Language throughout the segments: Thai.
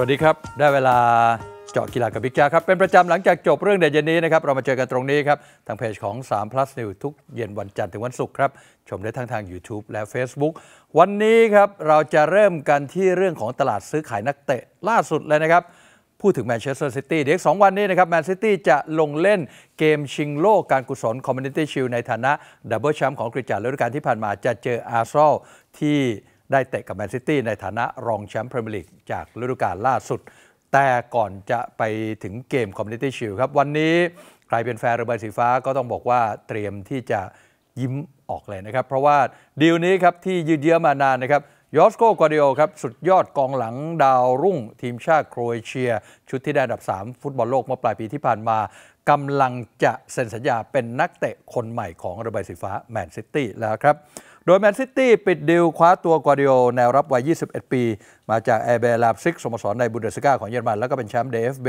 วัสดีครับ ได้เวลาเจาะกีฬากับพิ๊กจ้าครับ เป็นประจำหลังจากจบเรื่องเด็ดเย็นนี้นะครับ เรามาเจอกันตรงนี้ครับ ทางเพจของ 3 plus news ทุกเย็นวันจันทร์ถึงวันศุกร์ครับ ชมได้ทั้งทาง YouTube และ Facebook วันนี้ครับ เราจะเริ่มกันที่เรื่องของตลาดซื้อขายนักเตะล่าสุดเลยนะครับ พูดถึงแมนเชสเตอร์ซิตี้เดี๋ยวสองวันนี้นะครับแมนซิตี้จะลงเล่นเกมชิงโลกการกุศลคอมมูนิตี้ชิลในฐานะดับเบิลแชมป์ของกรีกาษฤดูกาลที่ผ่านมาจะเจออาร์ซอลที่ได้เตะกับแมนซิตี้ในฐานะรองแชมป์พรีเมียร์ลีกจากฤดูกาลล่าสุด แต่ก่อนจะไปถึงเกมคอมมิชชต่นชิลครับ วันนี้ ใครเป็นแฟนเรือใบสีฟ้าก็ต้องบอกว่าเตรียมที่จะยิ้มออกเลยนะครับ เพราะว่า ดีลนี้ครับ ที่ยืดเยื้อมานานนะครับยอสโกกวาเดโอครับ สุดยอดกองหลังดาวรุ่ง ทีมชาติโครเอเชีย ชุดที่ได้อันดับ 3 ฟุตบอลโลก เมื่อปลายปีที่ผ่านมากำลังจะเซ็นสัญญาเป็นนักเตะคนใหม่ของระบายสีฟ้าแมนซิตี้แล้วครับโดยแมนซิตี้ปิดดิวคว้าตัวกวาดิโอแนวรับวัย 21 ปี มาจากแอร์เบลาบซิกสโมสรในบุนเดสกาของเยอรมัน แล้วก็เป็นแชมป์เดฟเบ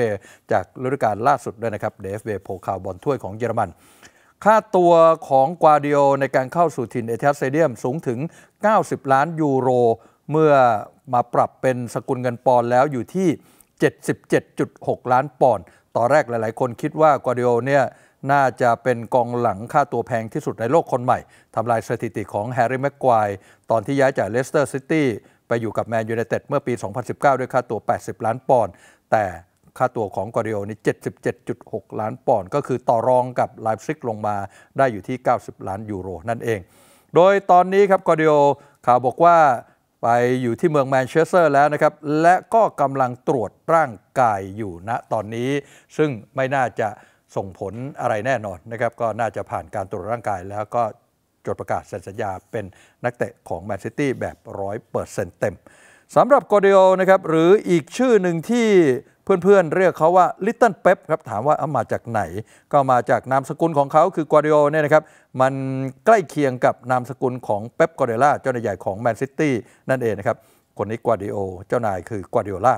จากฤดูกาลล่าสุดด้วยนะครับเดฟเบโผข่าวบอลถ้วยของเยอรมัน ค่าตัวของกวาดิโอในการเข้าสู่ถิ่นเอเีสเตเดียม สูงถึง 90 ล้านยูโร เมื่อมาปรับเป็นสกุลเงินปอนด์แล้วอยู่ที่ 77.6 ล้านปอนด์ต่อแรกหลาย ๆ คนคิดว่ากวาดิโอเนี่ยน่าจะเป็นกองหลังค่าตัวแพงที่สุดในโลกคนใหม่ทำลายสถิติของแฮร์รี่แม็กควายตอนที่ย้ายจากเลสเตอร์ซิตี้ไปอยู่กับแมนยูไนเต็ดเมื่อปี 2019 ด้วยค่าตัว 80 ล้านปอนด์แต่ค่าตัวของกอริโอนี่ 77.6 ล้านปอนด์ก็คือต่อรองกับไลฟ์ซิกลงมาได้อยู่ที่ 90 ล้านยูโรนั่นเอง โดยตอนนี้ครับกอริโอข่าวบอกว่าไปอยู่ที่เมืองแมนเชสเตอร์แล้วนะครับและก็กำลังตรวจร่างกายอยู่ณตอนนี้ ซึ่งไม่น่าจะส่งผลอะไรแน่นอนนะครับก็น่าจะผ่านการตรวจร่างกายแล้วก็จดประกาศสัญญาเป็นนักเตะของแมนซิตี้แบบร้อยเปอร์เซ็นต์เต็มสำหรับกเดโอนะครับหรืออีกชื่อหนึ่งที่เพื่อนๆ เรียกเขาว่าลิตเติ้ลเป๊ปครับถามว่าเอามาจากไหน ก็มาจากนามสกุลของเขาคือกวเดโอเนี่ยนะครับมันใกล้เคียงกับนามสกุลของเป๊ปกวเดล่าเจ้านายใหญ่ของแมนซิตี้นั่นเองนะครับ คนนี้กวเดโอเจ้านายคือกวเดโอล่า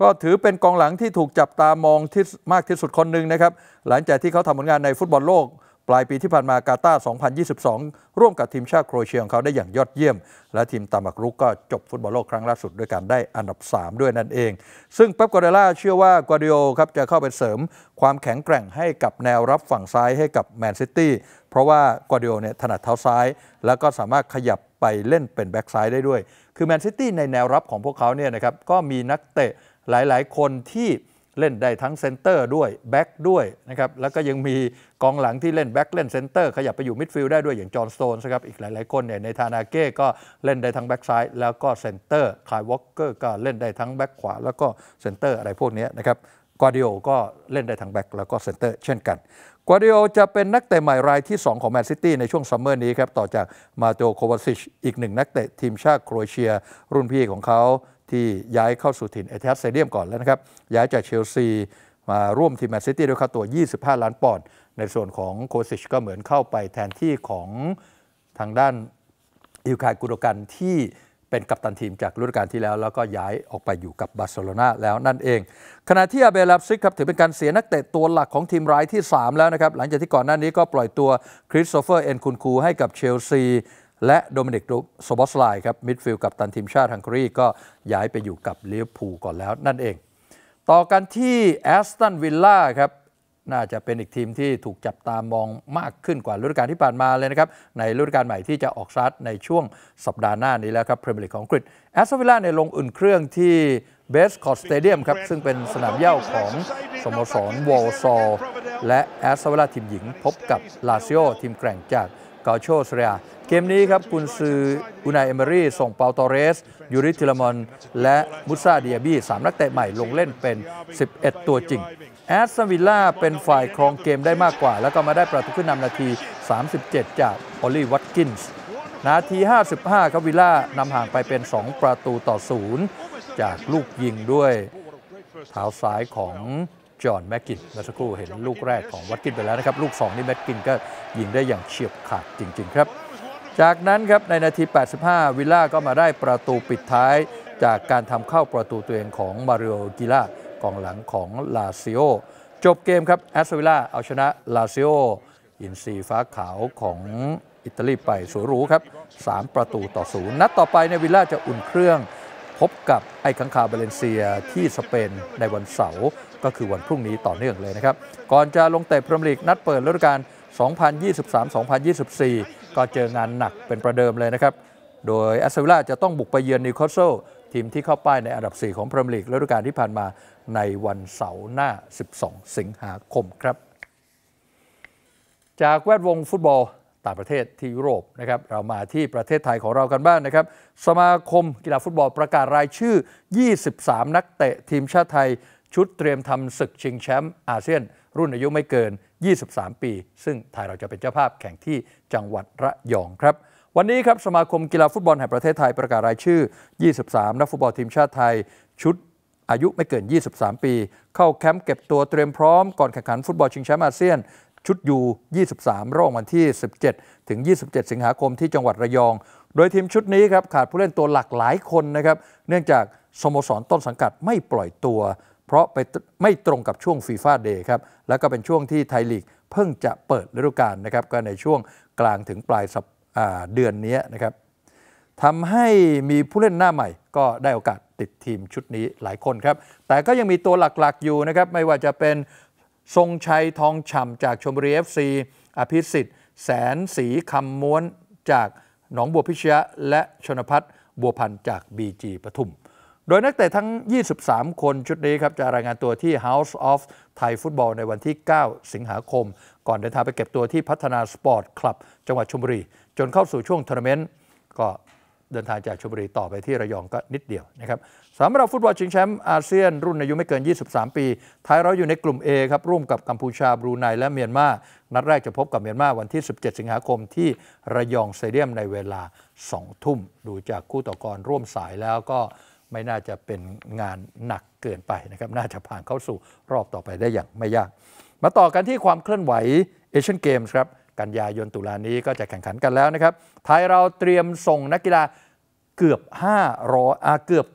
ก็ถือเป็นกองหลังที่ถูกจับตามองที่มากที่สุดคนหนึ่งนะครับ หลังจากที่เขาทำผลงานในฟุตบอลโลก ปลายปีที่ผ่านมากาตาร์2022 ร่วมกับทีมชาติโครเอเชียของเขาได้อย่างยอดเยี่ยม และทีมตามักรุกก็จบฟุตบอลโลกครั้งล่าสุดด้วยการได้อันดับ 3 ด้วยนั่นเอง ซึ่งเป๊ปกอร์เดล่าเชื่อว่ากวาดิโอครับจะเข้าไปเสริม ความแข็งแกร่งให้กับแนวรับฝั่งซ้ายให้กับแมนซิตี้เพราะว่ากวาดิโอเนี่ยถนัดเท้าซ้าย แล้วก็สามารถขยับไปเล่นเป็นแบ็กซ้ายได้ด้วยคือแมนซิตี้ในแนวรับของพวกเขาเนี่ยนะครับก็มีนักเตะหลายๆ คนที่เล่นได้ทั้งเซนเตอร์ ด้วยแบ็กด้วยนะครับแล้วก็ยังมีกองหลังที่เล่นแบ็กเล่นเซนเตอร์ขยับไปอยู่มิดฟิลด์ได้ด้วยอย่างจอห์นสโตนนะครับ อีกหลายๆ คนเนี่ยในทานาเก้ก็เล่นได้ทั้งแบ็กซ้าย แล้วก็เซนเตอร์คายวอลเกอร์ก็เล่นได้ทั้งแบ็กขวา แล้วก็เซนเตอร์อะไรพวกนี้นะครับกัวดิโอก็เล่นได้ทั้งแบ็กแล้วก็เซนเตอร์เช่นกันกัวดิโอจะเป็นนักเตะใหม่รายที่ 2 ของแมนซิตี้ในช่วงซัมเมอร์นี้ครับต่อจากมาโตโควาซิชอีกหนึ่งนักเตะทีมชาติโครเอเชียรุ่นพี่ของเขาที่ย้ายเข้าสู่ถิ่นเอเทสเซเดียมก่อนแล้วนะครับ ย้ายจากเชลซีมาร่วมทีมแมนซิตี้ด้วยค่าตัว 25 ล้านปอนด์ ในส่วนของโคซิชก็เหมือนเข้าไปแทนที่ของทางด้านอิลคายกุโรกันที่เป็นกัปตันทีมจากฤดูกาลที่แล้ว แล้วก็ย้ายออกไปอยู่กับบาร์เซโลนาแล้วนั่นเอง ขณะที่อาเบลับซิกครับถือเป็นการเสียนักเตะตัวหลักของทีมร้ายที่ 3 แล้วนะครับ หลังจากที่ก่อนหน้านี้ก็ปล่อยตัวคริสโตเฟอร์เอ็นคุนคูให้กับเชลซีและโดมินิกโซบอสไลครับมิดฟิลด์กับตันทีมชาติฮังการีก็ย้ายไปอยู่กับล้เวผพูก่อนแล้วนั่นเอง ต่อกันที่แอสตันวิลล่าครับน่าจะเป็นอีกทีมที่ถูกจับตามองมากขึ้นกว่าฤดูกาลที่ผ่านมาเลยนะครับในฤดูกาลใหม่ที่จะออกสตาร์ทในช่วงสัปดาห์หน้านี้แล้วครับพรีเมียร์ลีกของอังกฤษแอสตันวิลล่าในลงอุ่นเครื่องที่เบสคอร์ดสเตเดียมครับซึ่งเป็นสนามเย่าของสโมสรวอลซอลและแอสตันวิลล่าทีมหญิงพบกับลาซิโอทีมแกร่งจากกาโชสเรียเกมนี้ครับกุนซืออุนายเอเมรี่ ส่งเปาตอเรสยูริทิลมอนและมุซาเดียบี้สามนักเตะใหม่ลงเล่นเป็น 11 ตัวจริง แอสซวิลล่าเป็นฝ่ายครองเกมได้มากกว่า แล้วก็มาได้ประตูขึ้นนำนาที 37 จากออลลี่วัตกินส์นาที 55ครับวิลล่านำห่างไปเป็น 2 ประตูต่อ 0 จากลูกยิงด้วยเท้าซ้ายของจอห์นแม็กกินมาสักครู่เห็นลูกแรกของวัดกินไปแล้วนะครับ ลูก2นี่แม็กกินก็ยิงได้อย่างเฉียบขาดจริง ๆ ครับ จากนั้นครับ ในนาที 85 วิลล่าก็มาได้ประตูปิดท้าย จากการทำเข้าประตูตัวเองของมาริโอกิล่ากองหลังของลาซิโอจบเกมครับแอสวิลล่าเอาชนะลาซิโออินซีฟ้าขาวของอิตาลีไปสวยหรูครับ3ประตูต่อศูนย์นัดต่อไปในวิลล่าจะอุ่นเครื่อง พบกับไอ้ขังคาบาเลนเซียที่สเปนในวันเสาร์ก็คือวันพรุ่งนี้ต่อเนื่องเลยนะครับ ก่อนจะลงเตะพรีเมียร์ลีกนัดเปิดฤดูกาล 2023-2024 ก็เจองานหนักเป็นประเดิมเลยนะครับ โดยแอสเซวิล่าจะต้องบุกไปเยือนนิวคาสเซิลทีมที่เข้าป้ายในอันดับ 4 ของพรีเมียร์ลีกฤดูกาลที่ผ่านมาในวันเสาร์หน้า 12 สิงหาคมครับ จากแวดวงฟุตบอลต่างประเทศที่ยุโรปนะครับ เรามาที่ประเทศไทยของเรากันบ้างนะครับสมาคมกีฬาฟุตบอลประกาศรายชื่อ 23 นักเตะทีมชาติไทยชุดเตรียมทำศึกชิงแชมป์อาเซียน รุ่นอายุไม่เกิน 23 ปี ซึ่งไทยเราจะเป็นเจ้าภาพแข่งที่จังหวัดระยองครับ วันนี้ครับสมาคมกีฬาฟุตบอลแห่งประเทศไทยประกาศรายชื่อ 23 นักฟุตบอลทีมชาติไทยชุดอายุไม่เกิน 23 ปี เข้าแคมป์เก็บตัวเตรียมพร้อมก่อนแข่งขันฟุตบอลชิงแชมป์อาเซียน ชุดยู23ระวางวันที่ 17ถึง27สิงหาคมที่จังหวัดระยอง โดยทีมชุดนี้ครับขาดผู้เล่นตัวหลักหลายคนนะครับ เนื่องจากสโมสรต้นสังกัดไม่ปล่อยตัวเพราะไปไม่ตรงกับช่วงฟีฟ่าเดย์ครับแล้วก็เป็นช่วงที่ไทยลีกเพิ่งจะเปิดฤดูกาลนะครับก็ในช่วงกลางถึงปลายเดือนนี้นะครับทำให้มีผู้เล่นหน้าใหม่ก็ได้โอกาสติดทีมชุดนี้หลายคนครับแต่ก็ยังมีตัวหลักๆอยู่นะครับไม่ว่าจะเป็นทรงชัยทองฉ่ำจากชมบุรีเอฟซีอภิสิทธิ์ แสนสีคำม้วนจากหนองบัวพิชยะและชนพัฒน์บัวพันธ์จากบีจีปทุมโดยนักเตะทั้ง 23 คนชุดนี้ครับ จะรายงานตัวที่ House of Thai Football ในวันที่ 9 สิงหาคม ก่อนเดินทางไปเก็บตัวที่พัฒนาสปอร์ตคลับจังหวัดชลบุรีจนเข้าสู่ช่วงทัวร์นาเมนต์ก็เดินทางจากชลบุรีต่อไปที่ระยองก็นิดเดียวนะครับสำหรับฟุตบอลชิงแชมป์อาเซียน รุ่นอายุไม่เกิน 23 ปีไทยเราอยู่ในกลุ่ม A ครับร่วมกับกัมพูชาบรูไนและเมียนมา นัดแรกจะพบกับเมียนมาวันที่ 17 สิงหาคมที่ระยองสเตเดียมในเวลา 2 ทุ่ม ดูจากคู่ต่อกรร่วมสายแล้วก็ไม่น่าจะเป็นงานหนักเกินไปนะครับ น่าจะผ่านเข้าสู่รอบต่อไปได้อย่างไม่ยาก มาต่อกันที่ความเคลื่อนไหวเอเชียนเกมส์ครับ กันยายนตุลานี้ก็จะแข่งขันกันแล้วนะครับ ไทยเราเตรียมส่งนักกีฬาเกือบ 500อ่าเกือบ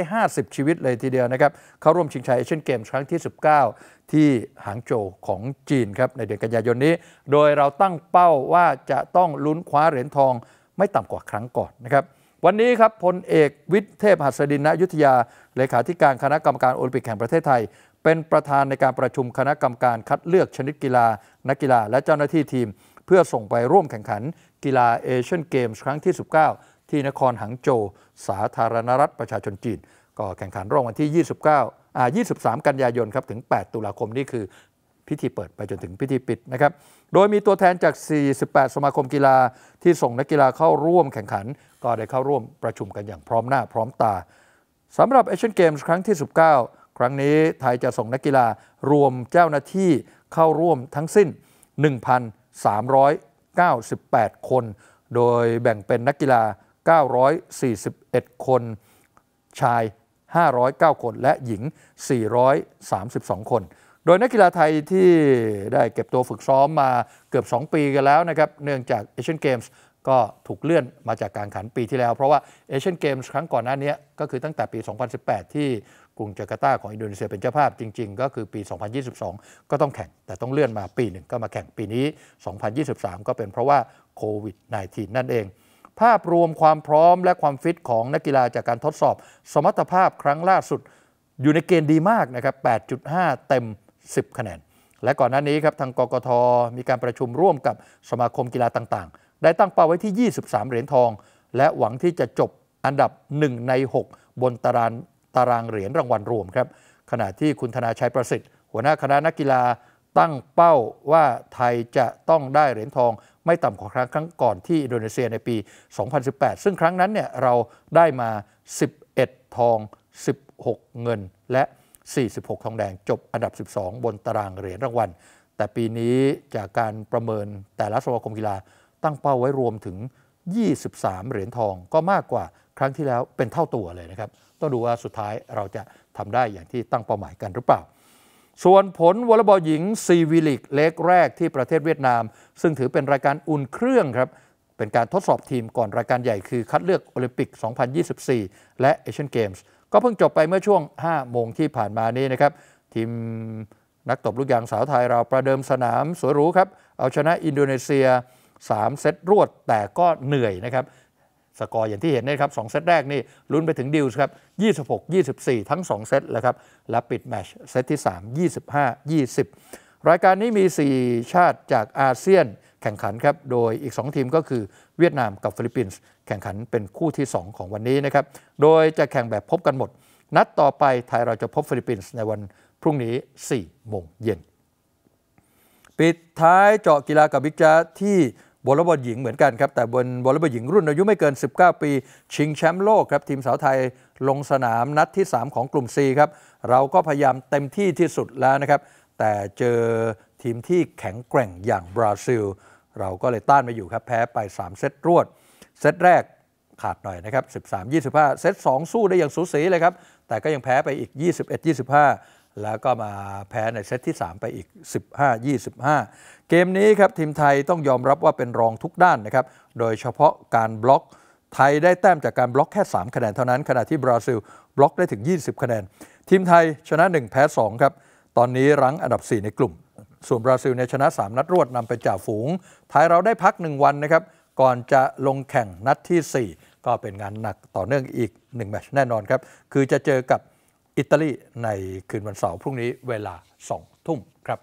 950 ชีวิตเลยทีเดียวนะครับ เข้าร่วมชิงชัยเอเชียนเกมส์ครั้งที่ 19 ที่หางโจวของจีนครับในเดือนกันยายนนี้ โดยเราตั้งเป้าว่าจะต้องลุ้นคว้าเหรียญทองไม่ต่ำกว่าครั้งก่อนนะครับวันนี้ครับพลเอกวิทย์เทพหัสดินณยุทธยา เลขาธิการคณะกรรมการโอลิมปิกแห่งประเทศไทย เป็นประธานในการประชุมคณะกรรมการคัดเลือกชนิดกีฬานักกีฬาและเจ้าหน้าที่ทีม เพื่อส่งไปร่วมแข่งขันกีฬาเอเชียนเกมส์ครั้งที่ 19 ที่นครหังโจวสาธารณรัฐประชาชนจีน ก็แข่งขันรอบวันที่ 29 23 กันยายนครับถึง 8 ตุลาคมนี่คือพิธีเปิดไปจนถึงพิธีปิดนะครับ โดยมีตัวแทนจาก 48 สมาคมกีฬาที่ส่งนักกีฬาเข้าร่วมแข่งขัน ก็ได้เข้าร่วมประชุมกันอย่างพร้อมหน้าพร้อมตา สำหรับเอเชียนเกมส์ครั้งที่ 19 ครั้งนี้ไทยจะส่งนักกีฬารวมเจ้าหน้าที่เข้าร่วมทั้งสิ้น 1,398 คน โดยแบ่งเป็นนักกีฬา 941 คน ชาย 509 คน และหญิง 432 คนโดยนักกีฬาไทยที่ได้เก็บตัวฝึกซ้อมมาเกือบ 2 ปีกันแล้วนะครับเนื่องจากเอเชียนเกมส์ก็ถูกเลื่อนมาจากการขันปีที่แล้ว เพราะว่าเอเชียนเกมส์ครั้งก่อนหน้านี้ก็คือตั้งแต่ปี 2018 ที่กรุงจาการ์ตาของอินโดนีเซียเป็นเจ้าภาพจริงๆ ก็คือปี 2022 ก็ต้องแข่งแต่ต้องเลื่อนมาปีหนึ่งก็มาแข่งปีนี้ 2023 ก็เป็นเพราะว่าโควิด -19 นั่นเอง ภาพรวมความพร้อม และความฟิตของนักกีฬาจากการทดสอบ สมรรถภาพครั้งล่าสุดอยู่ในเกณฑ์ดีมากนะครับ 8.5 เต็ม10คะแนน และก่อนหน้านี้ครับทางกกท มีการประชุมร่วมกับสมาคมกีฬาต่าง ๆ ได้ตั้งเป้าไว้ที่ 23เหรียญทอง และหวังที่จะจบอันดับ1ใน6 บนตารางตารางเหรียญรางวัลรวมครับขณะที่คุณธนาชัยประสิทธิ์หัวหน้าคณะนักกีฬาตั้งเป้าว่าไทยจะต้องได้เหรียญทองไม่ต่ำกว่าครั้งครั้งก่อนที่อินโดนีเซียในปี2018 ซึ่งครั้งนั้นเนี่ยเราได้มา 11 ทอง 16 เงิน และ46 ทองแดงจบอันดับ 12 บนตารางเหรียญรางวัลแต่ปีนี้จากการประเมินแต่ละสมาคมกีฬาตั้งเป้าไว้รวมถึง 23 เหรียญทองก็มากกว่าครั้งที่แล้วเป็นเท่าตัวเลยนะครับ ต้องดูว่าสุดท้ายเราจะทำได้อย่างที่ตั้งเป้าหมายกันหรือเปล่า ส่วนผลวอลเลย์บอลหญิงซีวิลิกเล็กแรกที่ประเทศเวียดนาม ซึ่งถือเป็นรายการอุ่นเครื่องครับเป็นการทดสอบทีมก่อนรายการใหญ่คือคัดเลือกโอลิมปิก 2024 และเอเชียนเกมส์ก็เพิ่งจบไปเมื่อช่วง 5 โมงที่ผ่านมานี้นะครับ ทีมนักตบลูกยางสาวไทยเราประเดิมสนามสวยหรูครับ เอาชนะอินโดนีเซีย 3 เซตรวดแต่ก็เหนื่อยนะครับ สกอร์อย่างที่เห็นนะครับ 2 เซตแรกนี่ลุ้นไปถึงดิวส์ครับ 26 24 ทั้ง 2 เซตแล้วครับ และปิดแมชเซตที่ 3 25 20 รายการนี้มี 4 ชาติจากอาเซียนแข่งขันครับโดยอีก 2 ทีมก็คือเวียดนามกับฟิลิปปินส์แข่งขันเป็นคู่ที่ 2 ของวันนี้นะครับโดยจะแข่งแบบพบกันหมด นัดต่อไปไทยเราจะพบฟิลิปปินส์ในวันพรุ่งนี้4โมงเย็น ปิดท้ายเจาะกีฬากับบิ๊กจ้าที่บอลบอลหญิงเหมือนกันครับแต่บนบอลบอลหญิงรุ่นอายุไม่เกิน 19 ปี ชิงแชมป์โลกครับทีมสาวไทยลงสนามนัดที่ 3 ของกลุ่ม C ครับเราก็พยายามเต็มที่ที่สุดแล้วนะครับแต่เจอทีมที่แข็งแกร่งอย่างบราซิลเราก็เลยต้านไปอยู่ครับแพ้ไป 3 เซตรวดเซตแรกขาดหน่อยนะครับ13 25 เซต2 สู้ได้อย่างสูสีเลยครับแต่ก็ยังแพ้ไปอีก21 25 แล้วก็มาแพ้ในเซตที่ 3 ไปอีก 15 25 เกมนี้ครับทีมไทยต้องยอมรับว่าเป็นรองทุกด้านนะครับโดยเฉพาะการบล็อกไทยได้แต้มจากการบล็อกแค่3คะแนนเท่านั้นขณะที่บราซิลบล็อกได้ถึง 20คะแนนทีมไทยชนะ1แพ้2ครับตอนนี้รั้งอันดับ 4 ในกลุ่มส่วนบราซิลเนี่ยชนะ 3 นัดรวดนำไปจ่าฝูงไทยเราได้พัก 1 วันนะครับ ก่อนจะลงแข่งนัดที่ 4 ก็เป็นงานหนักต่อเนื่องอีก 1 แมตช์แน่นอนครับ คือจะเจอกับอิตาลีในคืนวันเสาร์พรุ่งนี้เวลา 2 ทุ่มครับ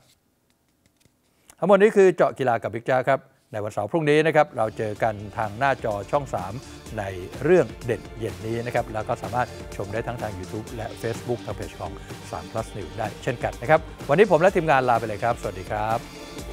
ทั้งหมดนี้คือเจาะกีฬากับบิ๊กจ้าครับในวันเสาร์พรุ่งนี้นะครับ เราเจอกันทางหน้าจอช่อง 3 ในเรื่องเด็ดเย็นนี้นะครับ แล้วก็สามารถชมได้ทั้งทาง YouTube และ Facebook ทางเพจของ 3 plus news ได้เช่นกันนะครับ วันนี้ผมและทีมงานลาไปเลยครับ สวัสดีครับ